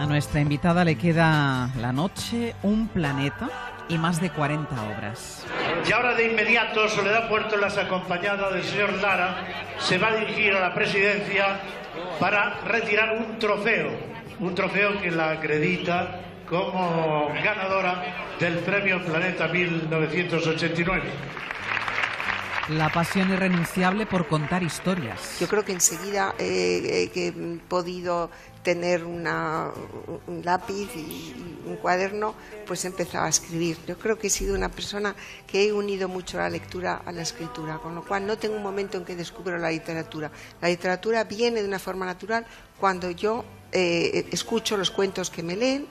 A nuestra invitada le queda la noche, un planeta y más de 40 obras. Y ahora de inmediato Soledad las acompañada del señor Lara, se va a dirigir a la presidencia para retirar un trofeo, un trofeo que la acredita como ganadora del Premio Planeta 1989. La pasión irrenunciable por contar historias. Yo creo que enseguida eh, eh, que he podido tener un lápiz y un cuaderno, pues empezaba a escribir. Yo creo que he sido una persona que he unido mucho la lectura a la escritura, con lo cual no tengo un momento en que descubro la literatura. La literatura viene de una forma natural cuando yo eh, escucho los cuentos que me leen,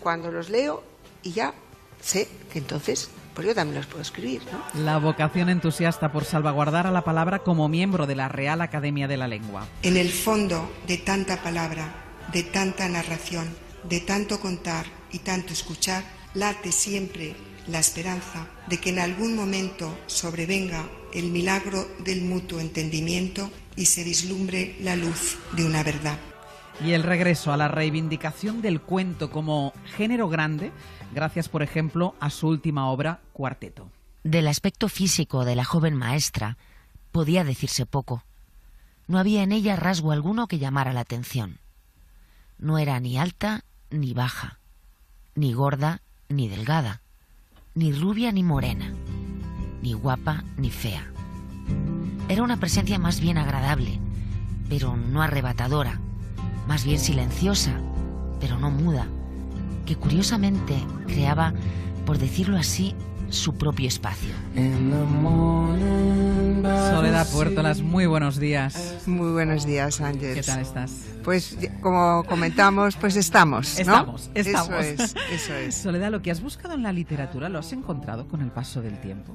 cuando los leo y ya sé que entonces pues yo también los puedo escribir. La vocación entusiasta por salvaguardar a la palabra como miembro de la Real Academia de la Lengua. En el fondo de tanta palabra, de tanta narración, de tanto contar y tanto escuchar, late siempre la esperanza de que en algún momento sobrevenga el milagro del mutuo entendimiento y se vislumbre la luz de una verdad y el regreso a la reivindicación del cuento como género grande, gracias por ejemplo a su última obra, Cuarteto. Del aspecto físico de la joven maestra podía decirse poco. No había en ella rasgo alguno que llamara la atención. No era ni alta ni baja, ni gorda ni delgada, ni rubia ni morena, ni guapa ni fea. Era una presencia más bien agradable, pero no arrebatadora más bien silenciosa, pero no muda, que curiosamente creaba, por decirlo así, su propio espacio. Soledad Puertolas, muy buenos días. Muy buenos días, Ángel. ¿Qué tal estás? Pues como comentamos, pues estamos, ¿no? Estamos, estamos. eso es. Soledad, lo que has buscado en la literatura, ¿lo has encontrado con el paso del tiempo?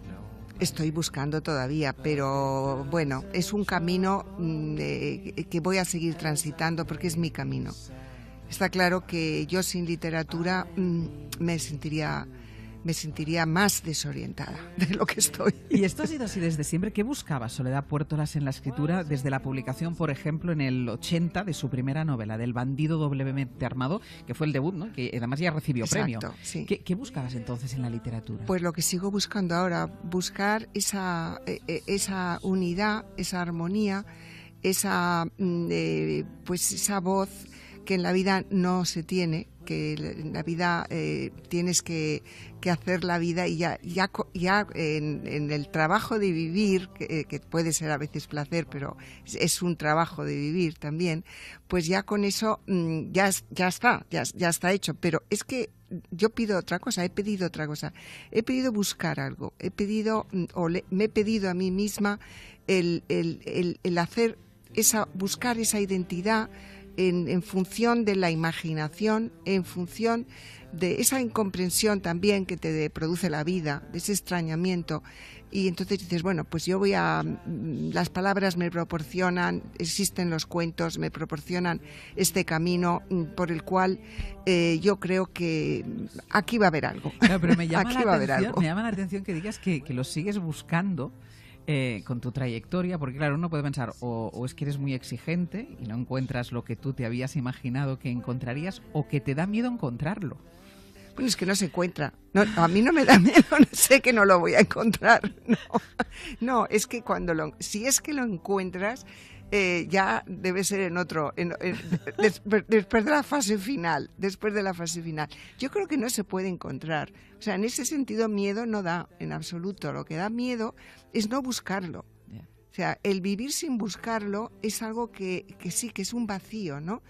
Estoy buscando todavía, pero bueno, es un camino mm, que voy a seguir transitando porque es mi camino. Está claro que yo sin literatura mm, me sentiría me sentiría más desorientada de lo que estoy. Y esto ha sido así desde siempre. ¿Qué buscaba Soledad Puertolas en la escritura desde la publicación, por ejemplo, en el 80 de su primera novela, del bandido doblemente armado, que fue el debut, ¿no? que además ya recibió premio? Sí. ¿Qué, buscabas entonces en la literatura? Pues lo que sigo buscando ahora, buscar esa, eh, eh, esa unidad, esa armonía, esa, mm, eh, pues esa voz que en la vida no se tiene, que en la vida eh, tienes que, hacer la vida y ya, ya, ya en, el trabajo de vivir, eh, que, puede ser a veces placer, pero es un trabajo de vivir también, pues ya con eso mm, ya, ya está, ya, está hecho. Pero es que yo pido otra cosa, he pedido otra cosa, he pedido buscar algo, he pedido mm, o me he pedido a mí misma el, el, el, el hacer esa, buscar esa identidad, en, función de la imaginación, en función de esa incomprensión también que te produce la vida, de ese extrañamiento. Y entonces dices, bueno, pues yo voy a... Mm, las palabras me proporcionan, existen los cuentos, me proporcionan este camino mm, por el cual eh, yo creo que aquí va a haber algo. pero me llama, aquí la va atención, haber algo. me llama la atención que digas que lo sigues buscando eh, con tu trayectoria, porque claro, uno puede pensar o, es que eres muy exigente y no encuentras lo que tú te habías imaginado que encontrarías o que te da miedo encontrarlo. Pues es que no se encuentra. a mí no me da miedo, no sé que no lo voy a encontrar. No, no es que cuando lo, si es que lo encuentras, eh, ya debe ser en otro, después de la fase final, después de la fase final. Yo creo que no se puede encontrar. O sea, en ese sentido miedo no da en absoluto. Lo que da miedo es no buscarlo. O sea, el vivir sin buscarlo es algo que, que sí, que es un vacío, ¿no?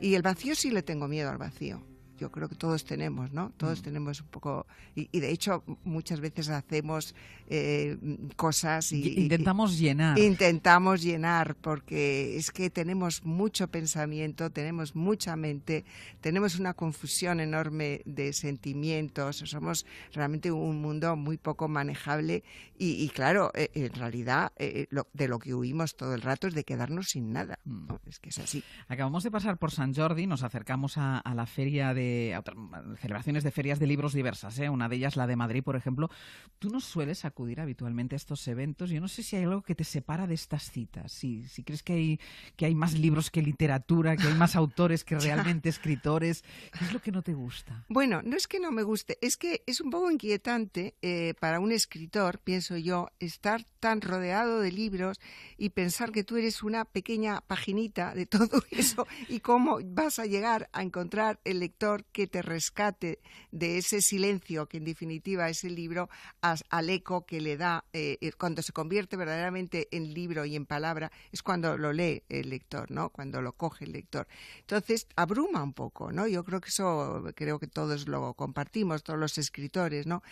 Y el vacío sí le tengo miedo al vacío yo creo que todos tenemos, ¿no? Todos mm. tenemos un poco, y, de hecho muchas veces hacemos eh, mm, cosas y... Intentamos llenar. Intentamos llenar, porque es que tenemos mucho pensamiento, tenemos mucha mente, tenemos una confusión enorme de sentimientos, somos realmente un mundo muy poco manejable y, claro, e, en realidad e, e, de lo que huimos todo el rato es de quedarnos sin nada, mm. es que es así. Acabamos de pasar por San Jordi, nos acercamos a la feria de generaciones eh, mm, celebraciones de ferias de libros diversas, ¿eh? una de ellas la de Madrid, por ejemplo. Tú no sueles acudir habitualmente a estos eventos. Yo no sé si hay algo que te separa de estas citas, si, crees que hay, que hay más libros que literatura, que hay más autores que realmente escritores. ¿Qué es lo que no te gusta? Bueno, no es que no me guste, es que es un poco inquietante eh, para un escritor, pienso yo, estar tan rodeado de libros y pensar que tú eres una pequeña paginita de todo eso y cómo vas a llegar a encontrar el lector que te rescate de ese silencio que en definitiva es el libro al eco que le da eh, eh, cuando se convierte verdaderamente en libro y en palabra es cuando lo lee el lector, ¿no? Cuando lo coge el lector. Entonces abruma un poco, ¿no? Yo creo que eso creo que todos lo compartimos, todos los escritores, ¿no?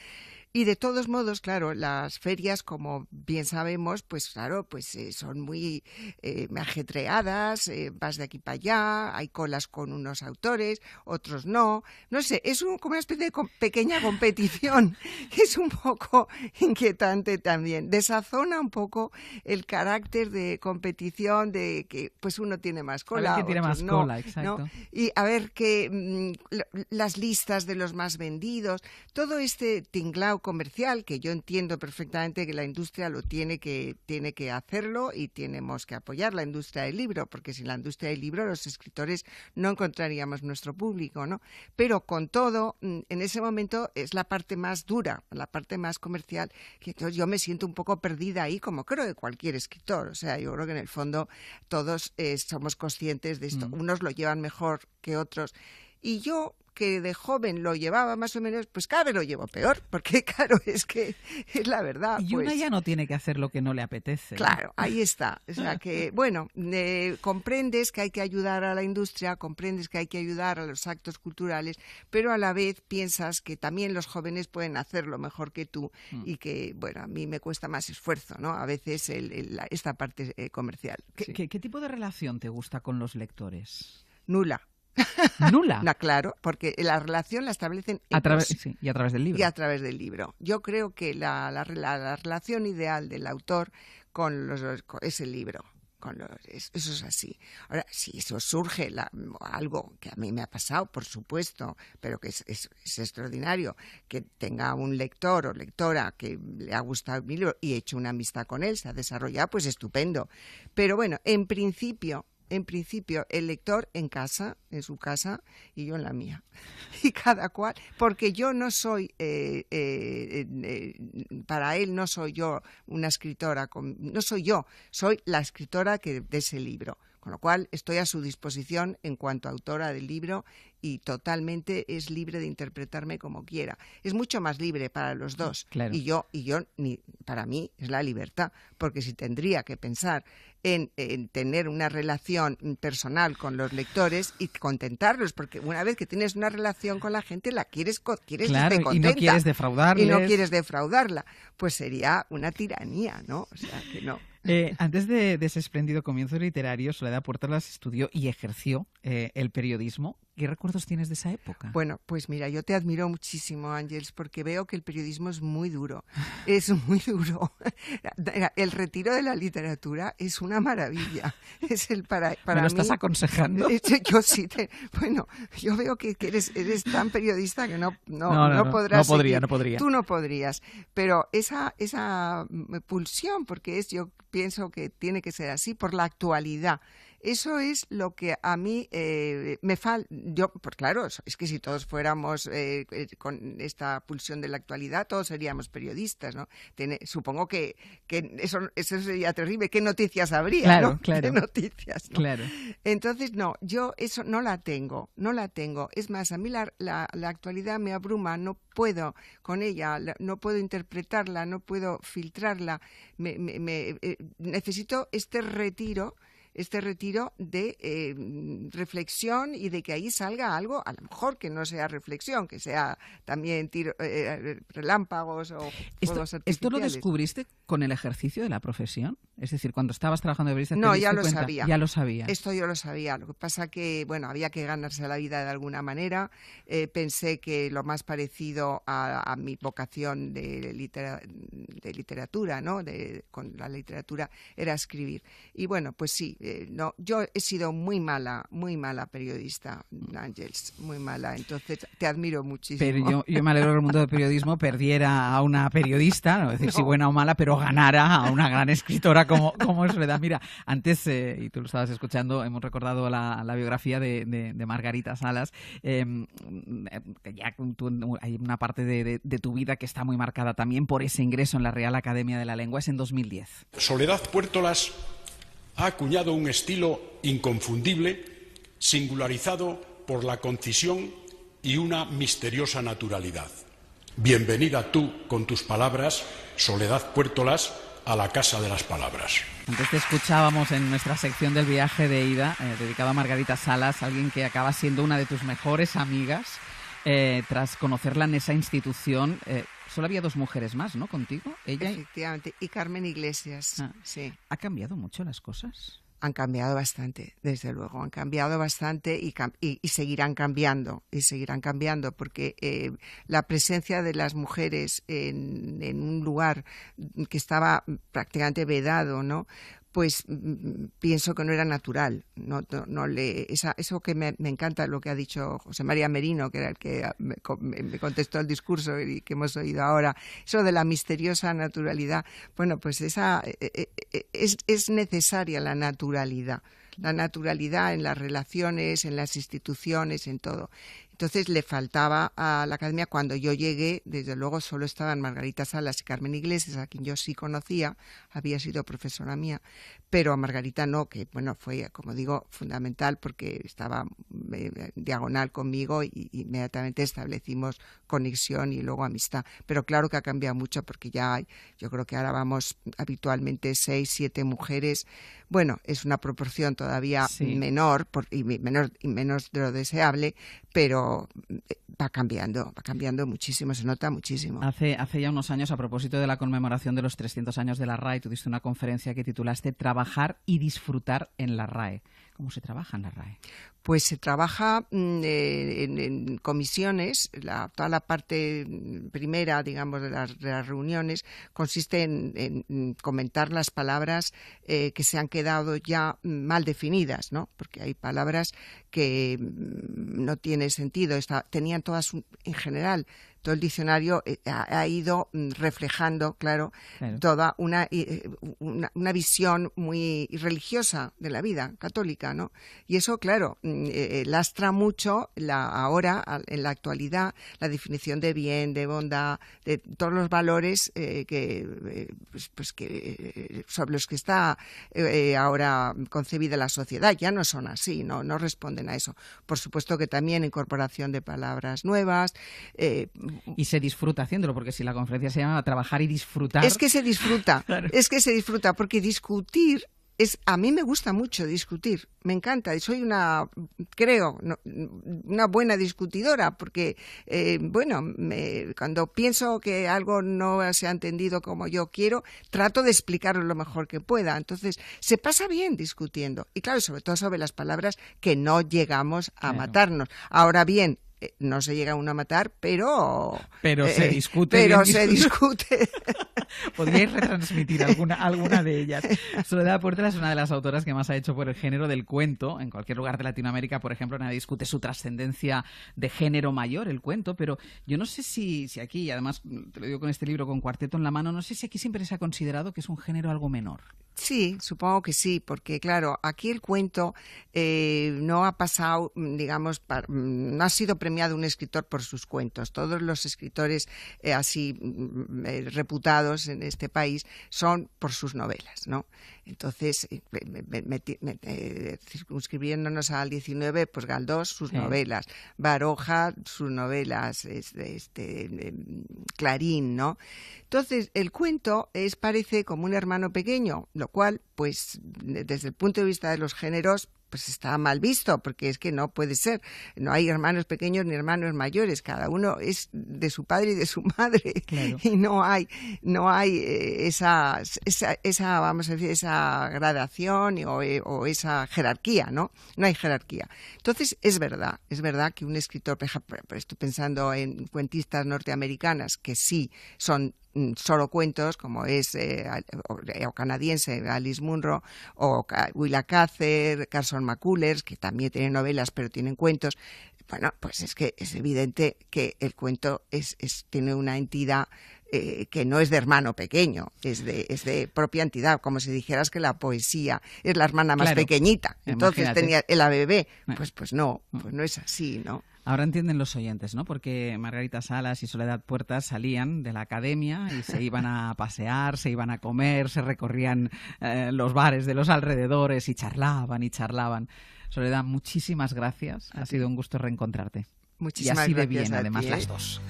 Y de todos modos, claro, las ferias, como bien sabemos, pues claro, pues eh, son muy eh, ajetreadas, eh, vas de aquí para allá, hay colas con unos autores, otros no. No sé, es como una especie de pequeña competición que es un poco inquietante también. Desazona un poco el carácter de competición de que pues uno tiene más cola. Que tiene más exacto. Y a ver que mm, las listas de los más vendidos, todo este tinglao comercial, que yo entiendo perfectamente que la industria lo tiene que, tiene que hacerlo y tenemos que apoyar la industria del libro, porque sin la industria del libro los escritores no encontraríamos nuestro público, ¿no? Pero con todo, mm, en ese momento es la parte más dura, la parte más comercial, que yo me siento un poco perdida ahí, como creo de cualquier escritor. O sea, yo creo que en el fondo todos eh, somos conscientes de esto. Mm. Unos lo llevan mejor que otros. Y yo que de joven lo llevaba más o menos, pues cada lo llevo peor, porque claro, es que es la verdad. Y una pues. ya no tiene que hacer lo que no le apetece. Claro, ahí está. O sea que, bueno, eh, comprendes que hay que ayudar a la industria, comprendes que hay que ayudar a los actos culturales, pero a la vez piensas que también los jóvenes pueden hacerlo mejor que tú mm. y que, bueno, a mí me cuesta más esfuerzo, ¿no? A veces el, esta parte eh, comercial. ¿Qué tipo de relación te gusta con los lectores? Nula. Nula. no, claro, porque la relación la establecen a través, y a través del libro. Y a través del libro. Yo creo que la, relación ideal del autor con, los, ese libro. Con los, eso es así. Ahora, si eso surge, algo que a mí me ha pasado, por supuesto, pero que es, es, extraordinario, que tenga un lector o lectora que le ha gustado mi libro y he hecho una amistad con él, se ha desarrollado, pues estupendo. Pero bueno, en principio, en principio, el lector en casa, en su casa, y yo en la mía. Y cada cual, porque yo no soy, eh, eh, eh, para él no soy yo una escritora, no soy yo, soy la escritora que, de ese libro. Con lo cual estoy a su disposición en cuanto autora del libro y totalmente es libre de interpretarme como quiera. Es mucho más libre para los mm, dos. Y yo, y yo, ni, para mí es la libertad, porque si tendría que pensar en, tener una relación personal con los lectores y contentarlos, porque una vez que tienes una relación con la gente, la quieres, quieres Y no quieres defraudarla. Y no quieres defraudarla. Pues sería una tiranía, ¿no? O sea, que no. Eh, antes de, ese espléndido comienzo literario, Soledad Puertas las estudió y ejerció eh, el periodismo ¿Qué recuerdos tienes de esa época? Bueno, pues mira, yo te admiro muchísimo, Ángels, porque veo que el periodismo es muy duro. Es muy duro. El retiro de la literatura es una maravilla. Es el para, para ¿Me lo estás aconsejando? Yo sí. Te, bueno, yo veo que, eres, tan periodista que no, no, no, podrás. No podría, no podría. Tú no podrías. Pero esa, esa mm, pulsión, porque es, yo pienso que tiene que ser así, por la actualidad eso es lo que a mí eh, me falta. Yo, pues claro, es que si todos fuéramos eh, eh, con esta pulsión de la actualidad, todos seríamos periodistas, ¿no? supongo que, que eso, eso, sería terrible. ¿Qué noticias habría? Claro, ¿Qué noticias? Claro. Entonces, no, yo eso no la tengo, no la tengo. Es más, a mí la, la, actualidad me abruma, no puedo con ella, no puedo interpretarla, no puedo filtrarla. necesito este retiro este retiro de eh, reflexión y de que ahí salga algo, a lo mejor que no sea reflexión, que sea también tiro, eh, eh, relámpagos o esto, ¿Esto lo descubriste con el ejercicio de la profesión? Es decir, cuando estabas trabajando de periodista... No, ya lo sabía. Ya lo sabía. Esto yo lo sabía. Lo que pasa que, bueno, había que ganarse la vida de alguna manera. Eh, pensé que lo más parecido a, mi vocación de, de literatura, ¿no? De, con la literatura era escribir. Y bueno, pues sí. Eh, no, yo he sido muy mala, muy mala periodista, Ángels, muy mala. Entonces te admiro muchísimo. Pero yo, me alegro que el mundo del periodismo perdiera a una periodista, no decir si buena o mala, pero ganara a una gran escritora como es verdad. Mira, antes, eh, y tú lo estabas escuchando, hemos recordado la, biografía de, Margarita Salas. Em, ya hay una parte de, de, tu vida que está muy marcada también por ese ingreso en la Real Academia de la Lengua, es en 2010. Soledad Puertolas ha acuñado un estilo inconfundible, singularizado por la concisión y una misteriosa naturalidad. Bienvenida tú con tus palabras, Soledad Puertolas, a la Casa de las Palabras. Antes te escuchábamos en nuestra sección del viaje de ida, eh, ...dedicada dedicado a Margarita Salas, alguien que acaba siendo una de tus mejores amigas. Eh, tras conocerla en esa institución, eh, solo había dos mujeres más, ¿no? Contigo, ella. Efectivamente, y Carmen Iglesias. Ah. Sí. ¿Ha cambiado mucho las cosas? han cambiado bastante, desde luego, han cambiado bastante y, seguirán cambiando, y seguirán cambiando, porque eh, la presencia de las mujeres en, en, un lugar que estaba prácticamente vedado, ¿no? pues mm, mm, pienso que no era natural. eso que me, encanta lo que ha dicho José María Merino, que era el que ah, me, contestó el discurso y que hemos oído ahora, eso de la misteriosa naturalidad. Bueno, pues esa eh, eh, eh, es necesaria la naturalidad la naturalidad en las relaciones, en las instituciones, en todo. Entonces le faltaba a la academia, cuando yo llegué, desde luego solo estaban Margarita Salas y Carmen Iglesias, a quien yo sí conocía, había sido profesora mía, pero a Margarita no, que bueno, fue, como digo, fundamental porque estaba eh, diagonal conmigo y, inmediatamente establecimos conexión y luego amistad. Pero claro que ha cambiado mucho porque ya hay, yo creo que ahora vamos habitualmente seis, siete mujeres bueno, es una proporción todavía menor y, menor, y menos de lo deseable, pero eh, va cambiando, va cambiando muchísimo, se nota muchísimo. Hace, hace ya unos años, a propósito de la conmemoración de los 300 años de la RAE, tuviste una conferencia que titulaste Trabajar y disfrutar en la RAE. ¿Cómo se trabaja en la RAE? pues se trabaja mm, eh, en, comisiones, la, toda la parte primera, digamos, de las, reuniones consiste en, comentar las palabras eh, que se han quedado ya mal definidas, ¿no? Porque hay palabras que mm, no tienen sentido, tenían todas en general todo el diccionario eh, ha, ido mm, reflejando, claro, toda una, una visión muy religiosa de la vida católica, ¿no? Y eso, claro, eh, eh, lastra mucho la, ahora, en la actualidad, la definición de bien, de bondad, de todos los valores eh, que, pues, pues, que, sobre los que está ahora concebida la sociedad. Ya no son así, no, no responden a eso. Por supuesto que también incorporación de palabras nuevas. y se disfruta haciéndolo, porque si la conferencia se llama Trabajar y disfrutar. Es que se disfruta, es que se disfruta, porque discutir es a mí me gusta mucho discutir, me encanta y soy una creo una buena discutidora porque eh, bueno cuando pienso que algo no se ha entendido como yo quiero trato de explicarlo lo mejor que pueda entonces se pasa bien discutiendo y claro sobre todo sobre las palabras que no llegamos a matarnos ahora bien eh, no se llega uno a matar, pero... Pero eh, se discute. Pero se discute. Podríais retransmitir alguna, alguna de ellas. Soledad Puerta es una de las autoras que más ha hecho por el género del cuento. En cualquier lugar de Latinoamérica, por ejemplo, nadie discute su trascendencia de género mayor, el cuento, pero yo no sé si, si aquí, y además te lo digo con este libro, con Cuarteto en la mano, no sé si aquí siempre se ha considerado que es un género algo menor. Sí, supongo que sí, porque claro, aquí el cuento eh, no ha pasado, mm, digamos, mm, no ha sido premiado un escritor por sus cuentos. Todos los escritores eh, así mm, eh, reputados en este país son por sus novelas, ¿no? Entonces, me, circunscribiéndonos al 19, pues Galdós, sus novelas, Baroja, sus novelas, este, este Clarín, ¿no? Entonces, el cuento es, parece como un hermano pequeño, cual, pues desde el punto de vista de los géneros, pues está mal visto, porque es que no puede ser. No hay hermanos pequeños ni hermanos mayores, cada uno es de su padre y de su madre. Y no hay, no hay eh, esa, esa, vamos a decir, esa gradación eh, o, esa jerarquía, ¿no? No hay jerarquía. Entonces, es verdad, es verdad que un escritor, estoy pensando en cuentistas norteamericanas que sí son Mm, solo cuentos, como es eh, eh, o, canadiense Alice Munro, o Willa Cather, Carson McCullers, que también tienen novelas pero tienen cuentos. Bueno, pues es que es evidente que el cuento es, tiene una entidad eh, que no es de hermano pequeño, es de, es de propia entidad, como si dijeras que la poesía es la hermana más pequeñita, entonces tenía la bebé. Pues, pues no, mm. pues no es así, ¿no? Ahora entienden los oyentes, ¿no? Porque Margarita Salas y Soledad Puertas salían de la academia y se iban a pasear, se iban a comer, se recorrían eh, los bares de los alrededores y charlaban y charlaban. Soledad, muchísimas gracias. Ha sido un gusto reencontrarte. Muchísimas y así de bien, además, las ¿eh? dos.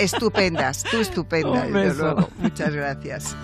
estupendas, tú estupenda, luego. Muchas gracias.